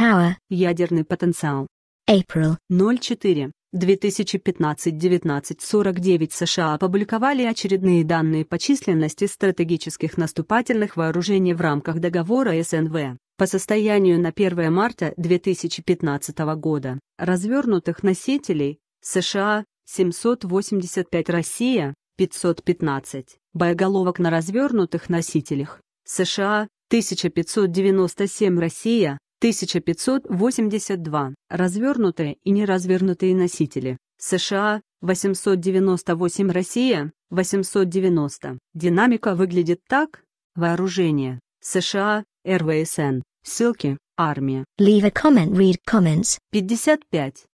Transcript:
Tower. Ядерный потенциал. April 04. 2015-1949 США опубликовали очередные данные по численности стратегических наступательных вооружений в рамках договора СНВ. По состоянию на 1 марта 2015 года развернутых носителей США 785, Россия 515, боеголовок на развернутых носителях США 1597, Россия 1582. Развернутые и неразвернутые носители. США 898, Россия 890. Динамика выглядит так. Вооружение. США, РВСН. Ссылки, армия. Leave a comment, read comments. 55.